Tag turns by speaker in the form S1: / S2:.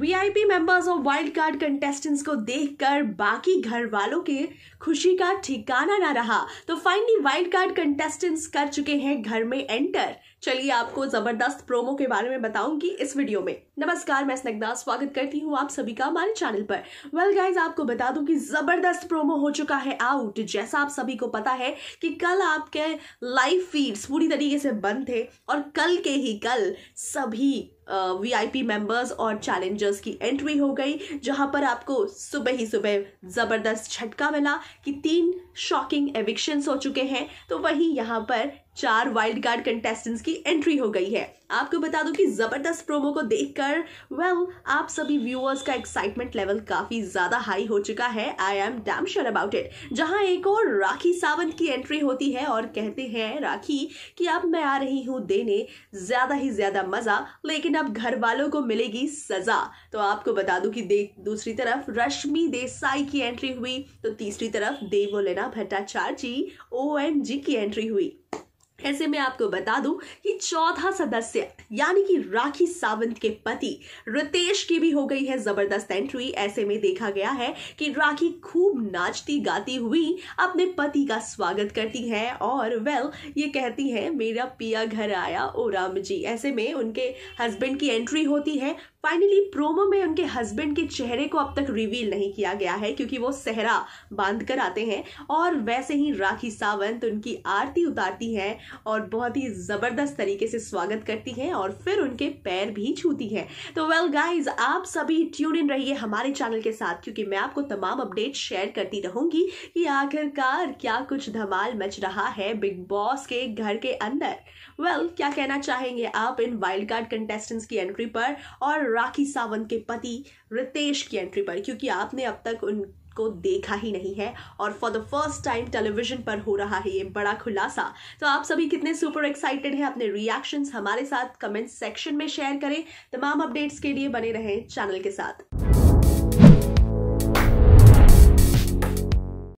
S1: VIP members और wild card contestants को देखकर बाकी घर वालों के खुशी का ठिकाना ना रहा तो फाइनली वाइल्ड कार्ड कंटेस्टेंट्स कर चुके हैं घर में एंटर चलिए आपको जबरदस्त प्रोमो के बारे में बताऊंगी इस वीडियो में नमस्कार मैं स्नग्धा स्वागत करती हूँ आप सभी का हमारे चैनल पर वेल well गाइज आपको बता दूं कि जबरदस्त प्रोमो हो चुका है आउट जैसा आप सभी को पता है कि कल आपके लाइव फीड्स पूरी तरीके से बंद थे और कल के ही कल सभी वीआईपी मेंबर्स और चैलेंजर्स की एंट्री हो गई जहां पर आपको सुबह ही सुबह ज़बरदस्त झटका मिला कि तीन शॉकिंग एविक्शंस हो चुके हैं तो वहीं यहाँ पर चार वाइल्ड कार्ड कंटेस्टेंट्स की एंट्री हो गई है आपको बता दूं कि जबरदस्त प्रोमो को देखकर वेल well, आप सभी व्यूअर्स का एक्साइटमेंट लेवल काफी ज्यादा हाई हो चुका है I am damn sure about it जहां एक और राखी सावंत की एंट्री होती है और कहते हैं राखी कि अब मैं आ रही हूं देने ज्यादा ही ज्यादा मजा लेकिन अब घर वालों को मिलेगी सजा तो आपको बता दू की दूसरी तरफ रश्मि देसाई की एंट्री हुई तो तीसरी तरफ देवोलेना भट्टाचार्य जी ओ की एंट्री हुई ऐसे में आपको बता दूं कि चौथा सदस्य यानी कि राखी सावंत के पति रितेश की भी हो गई है जबरदस्त एंट्री ऐसे में देखा गया है कि राखी खूब नाचती गाती हुई अपने पति का स्वागत करती है और वेल ये कहती है मेरा पिया घर आया ओ राम जी ऐसे में उनके हस्बैंड की एंट्री होती है फाइनली प्रोमो में उनके हस्बैंड के चेहरे को अब तक रिवील नहीं किया गया है क्योंकि वो सहरा बांध कर आते हैं और वैसे ही राखी सावंत उनकी आरती उतारती हैं और बहुत ही ज़बरदस्त तरीके से स्वागत करती है और फिर उनके पैर भी छूती है तो वेल गाइज आप सभी ट्यून इन रहिए हमारे चैनल के साथ क्योंकि मैं आपको तमाम अपडेट शेयर करती रहूंगी कि आखिरकार क्या कुछ धमाल मच रहा है बिग बॉस के घर के अंदर वेल well, क्या कहना चाहेंगे आप इन वाइल्ड कार्ड कंटेस्टेंट्स की एंट्री पर और राखी सावंत के पति रितेश की एंट्री पर क्योंकि आपने अब तक उन को देखा ही नहीं है और for the first time television पर हो रहा है ये बड़ा खुलासा तो आप सभी कितने सुपर एक्साइटेड हैं अपने रिएक्शंस हमारे साथ कमेंट सेक्शन में शेयर करें तमाम अपडेट्स के लिए बने रहें चैनल के साथ